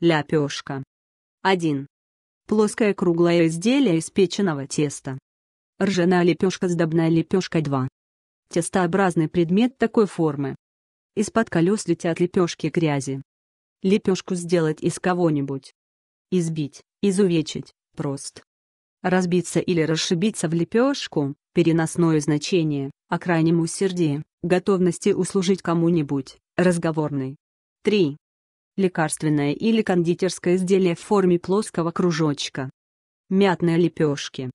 Ляпешка. 1. Плоское круглое изделие из печеного теста. Ржаная лепешка сдобная лепешка 2. Тестообразный предмет такой формы. Из-под колес летят лепешки грязи. Лепешку сделать из кого-нибудь. Избить, изувечить, прост. Разбиться или расшибиться в лепешку – переносное значение, о а крайнем усердии, готовности услужить кому-нибудь, разговорный. 3 лекарственное или кондитерское изделие в форме плоского кружочка. Мятные лепешки.